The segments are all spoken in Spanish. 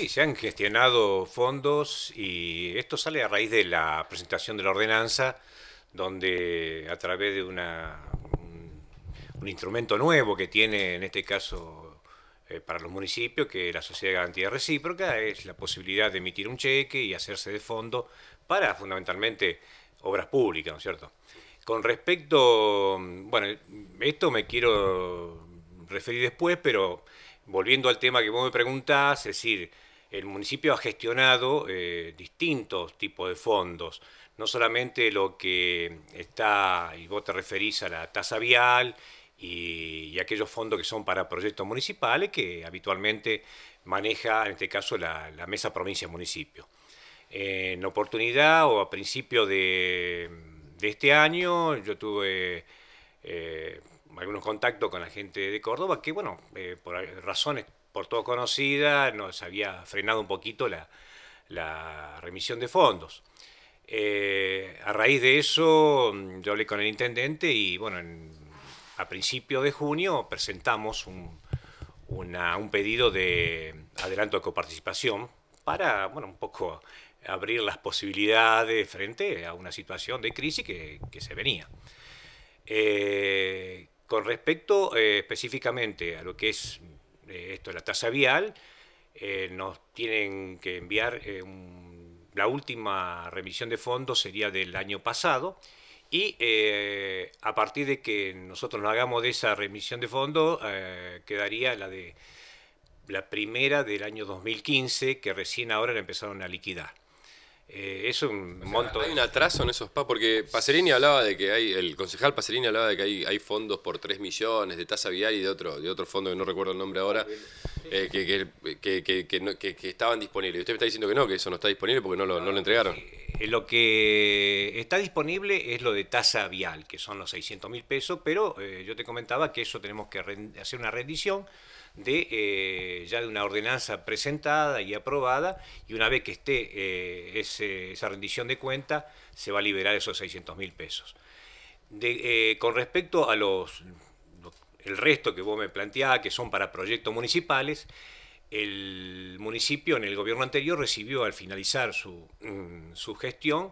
Sí, se han gestionado fondos y esto sale a raíz de la presentación de la ordenanza, donde a través de un, instrumento nuevo que tiene, en este caso, eh, para los municipios, que es la Sociedad de Garantía Recíproca, es la posibilidad de emitir un cheque y hacerse de fondo para fundamentalmente obras públicas, ¿no es cierto? Con respecto, bueno, esto me quiero referir después, pero volviendo al tema que vos me preguntás, es decir, el municipio ha gestionado eh, distintos tipos de fondos, no solamente lo que está, y vos te referís a la tasa vial y, aquellos fondos que son para proyectos municipales que habitualmente maneja, en este caso, la, mesa provincia-municipio. en oportunidad o a principio de, este año yo tuve... Eh, algunos contactos con la gente de Córdoba que, bueno, eh, por razones por todo conocida, nos había frenado un poquito la, remisión de fondos. Eh, a raíz de eso, mm, yo hablé con el intendente y, bueno, a principio de junio presentamos un, pedido de adelanto de coparticipación para, bueno, un poco abrir las posibilidades frente a una situación de crisis que, se venía. Eh, con respecto eh, específicamente a lo que es esto es la tasa vial, eh, nos tienen que enviar eh, la última remisión de fondos sería del año pasado y eh, a partir de que nosotros nos hagamos de esa remisión de fondos quedaría la de la primera del año 2015 que recién ahora la empezaron a liquidar. Eh, es un ¿Hay un atraso en esos PAS? Porque Pacerini hablaba de que hay, el concejal Paserini hablaba de que hay, fondos por 3 millones de tasa vial y de otro, de otro fondo que no recuerdo el nombre ahora, ah, eh, que, que, que, que, estaban disponibles. Y usted me está diciendo que no, que eso no está disponible porque no lo, no lo ah, entregaron. Eh, lo que está disponible es lo de tasa vial, que son los 600 mil pesos, pero eh, yo te comentaba que eso tenemos que hacer una rendición de eh, ya de una ordenanza presentada y aprobada y una vez que esté esa rendición de cuenta se va a liberar esos 600 mil pesos. con respecto a los el resto que vos me planteabas, que son para proyectos municipales, el municipio en el gobierno anterior recibió al finalizar su, mm, gestión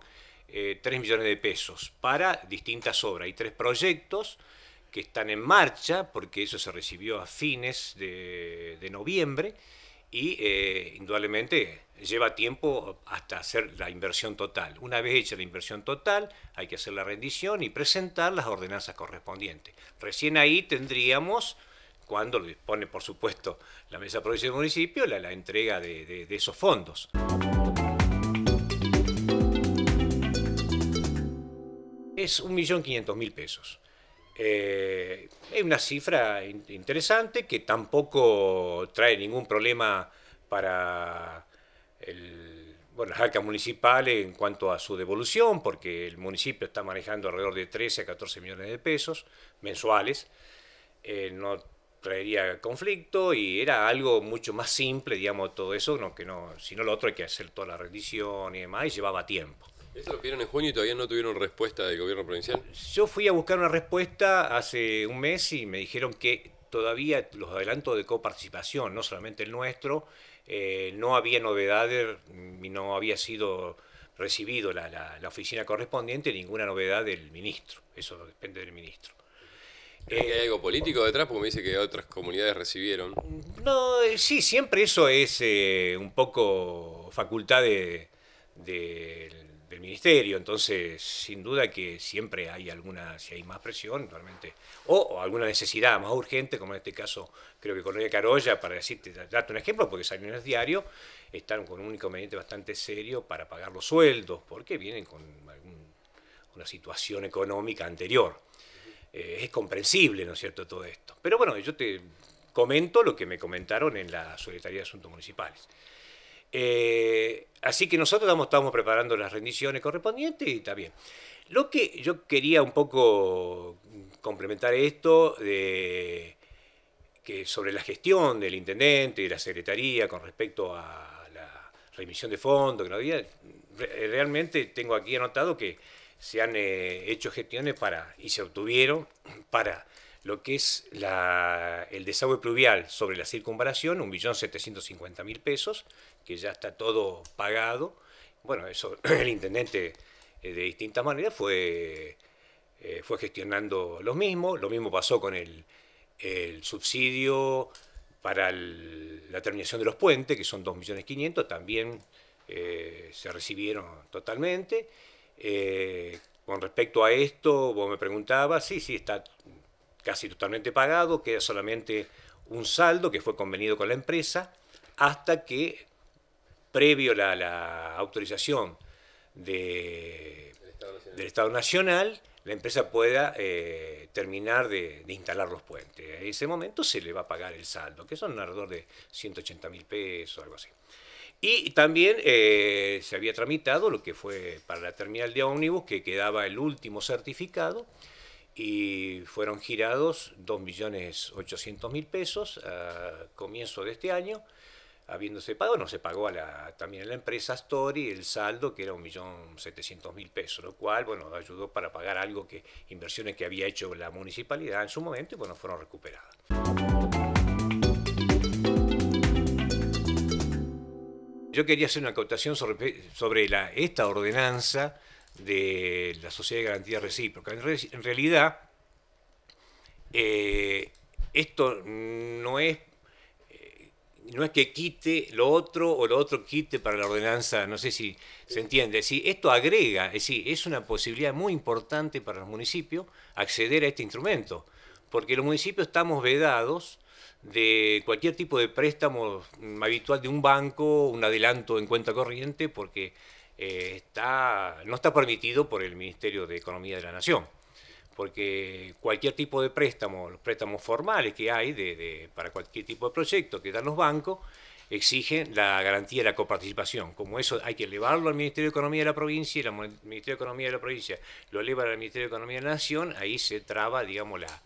3 eh, millones de pesos para distintas obras. Hay tres proyectos que están en marcha, porque eso se recibió a fines de, noviembre y eh, indudablemente lleva tiempo hasta hacer la inversión total. Una vez hecha la inversión total, hay que hacer la rendición y presentar las ordenanzas correspondientes. Recién ahí tendríamos cuando lo dispone, por supuesto, la Mesa Provincial del Municipio, la, entrega de, esos fondos. Es 1.500.000 pesos. Eh, es una cifra interesante que tampoco trae ningún problema para el, bueno, las arcas municipales en cuanto a su devolución, porque el municipio está manejando alrededor de 13 a 14 millones de pesos mensuales. Eh, no traería conflicto y era algo mucho más simple, digamos, todo eso, no, que no, sino lo otro hay que hacer toda la rendición y demás, y llevaba tiempo. ¿Eso lo pidieron en junio y todavía no tuvieron respuesta del gobierno provincial? Yo fui a buscar una respuesta hace un mes y me dijeron que todavía los adelantos de coparticipación, no solamente el nuestro, eh, no había novedades y no había sido recibido la, la oficina correspondiente ninguna novedad del ministro. Eso depende del ministro. ¿Hay algo político detrás? Porque me dice que otras comunidades recibieron. No, eh, sí, siempre eso es eh, un poco facultad del ministerio. Entonces, sin duda que siempre hay alguna, si hay más presión, realmente, o, alguna necesidad más urgente, como en este caso, creo que Colonia Carolla, para decirte, darte un ejemplo, porque salió en el diario, están con un inconveniente bastante serio para pagar los sueldos, porque vienen con una situación económica anterior. Eh, es comprensible, ¿no es cierto?, todo esto. Pero bueno, yo te comento lo que me comentaron en la Secretaría de Asuntos Municipales. Eh, así que nosotros estamos, preparando las rendiciones correspondientes y está bien. Lo que yo quería un poco complementar esto de, que sobre la gestión del intendente y la secretaría con respecto a la remisión de fondos, que no había, realmente tengo aquí anotado que se han eh, hecho gestiones para, y se obtuvieron para lo que es el desagüe pluvial sobre la circunvalación, 1.750.000 pesos, que ya está todo pagado. Bueno, eso el intendente eh, de distintas maneras fue, eh, fue gestionando lo mismo. Lo mismo pasó con el, subsidio para la terminación de los puentes, que son 2.500.000, también se recibieron totalmente eh, con respecto a esto, vos me preguntabas, sí, sí, está casi totalmente pagado, queda solamente un saldo que fue convenido con la empresa, hasta que, previo a la, autorización del Estado Nacional, la empresa pueda eh, terminar de, instalar los puentes. En ese momento se le va a pagar el saldo, que son alrededor de 180 mil pesos, algo así. Y también eh, se había tramitado lo que fue para la terminal de ómnibus, que quedaba el último certificado, y fueron girados 2.800.000 pesos a comienzo de este año, habiéndose pagado, no se pagó también a la empresa Story el saldo, que era 1.700.000 pesos, lo cual, bueno, ayudó para pagar algo que, inversiones que había hecho la municipalidad en su momento y, bueno, fueron recuperadas. Yo quería hacer una acotación sobre, esta ordenanza de la Sociedad de Garantía Recíproca. En, realidad, eh, esto no es eh, no es que quite lo otro o lo otro quite para la ordenanza, no sé si se entiende. Si esto agrega, es decir, es una posibilidad muy importante para los municipios acceder a este instrumento, porque los municipios estamos vedados de cualquier tipo de préstamo habitual de un banco, un adelanto en cuenta corriente, porque eh, no está permitido por el Ministerio de Economía de la Nación. Porque cualquier tipo de préstamo, los préstamos formales que hay de, para cualquier tipo de proyecto que dan los bancos, exigen la garantía de la coparticipación. Como eso hay que elevarlo al Ministerio de Economía de la provincia y el Ministerio de Economía de la provincia lo eleva al Ministerio de Economía de la Nación, ahí se traba, digamos, la,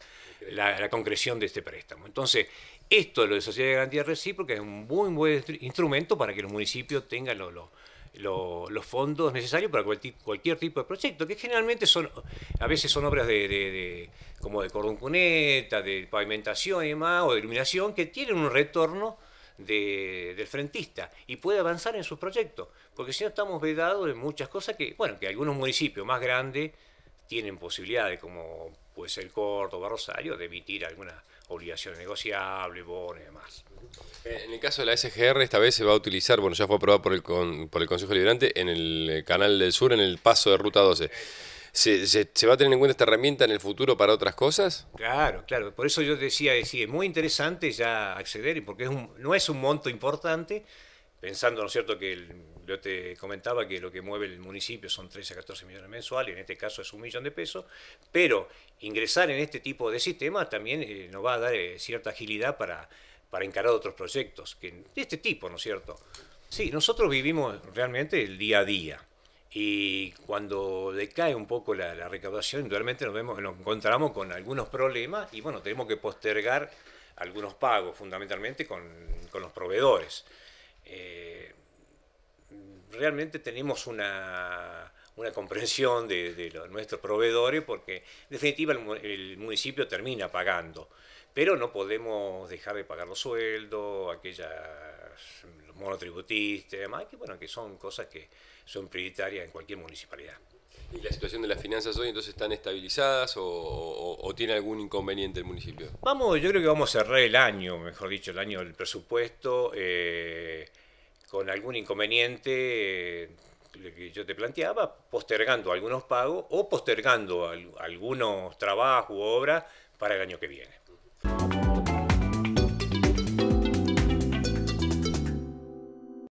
la, concreción de este préstamo. Entonces, esto de lo de sociedad de garantía recíproca es un muy buen instrumento para que los municipios tengan los fondos necesarios para cualquier, cualquier, tipo de proyecto, que generalmente son, a veces son obras de, como de cordón cuneta, de pavimentación y demás, o de iluminación, que tienen un retorno del frentista y puede avanzar en sus proyectos, porque si no estamos vedados en muchas cosas que, bueno, que algunos municipios más grandes tienen posibilidades, como pues el corto Rosario, de emitir alguna obligación negociable, bonos y demás. Eh, en el caso de la SGR, esta vez se va a utilizar, bueno, ya fue aprobado por el, por el Consejo Liberante, en el eh, Canal del Sur, en el paso de Ruta 12. ¿Se, va a tener en cuenta esta herramienta en el futuro para otras cosas? Claro, claro. Por eso yo decía, decía es muy interesante ya acceder, porque no es un monto importante, pensando, ¿no es cierto?, que el yo te comentaba que lo que mueve el municipio son 13 a 14 millones mensuales, en este caso es un millón de pesos, pero ingresar en este tipo de sistema también eh, nos va a dar eh, cierta agilidad para, para encarar otros proyectos que, de este tipo, ¿no es cierto? Sí, nosotros vivimos realmente el día a día. Y cuando decae un poco la, recaudación, realmente nos, vemos, nos encontramos con algunos problemas y bueno, tenemos que postergar algunos pagos, fundamentalmente con, los proveedores. Eh, realmente tenemos una, una comprensión de, nuestros proveedores porque en definitiva el, municipio termina pagando, pero no podemos dejar de pagar los sueldos, aquellas, los monotributistas y demás, que, bueno, que son cosas que son prioritarias en cualquier municipalidad. ¿Y la situación de las finanzas hoy entonces están estabilizadas o, tiene algún inconveniente el municipio? Vamos, yo creo que vamos a cerrar el año, mejor dicho, el año del presupuesto. Eh, con algún inconveniente eh, que yo te planteaba, postergando algunos pagos o postergando algunos trabajos u obras para el año que viene.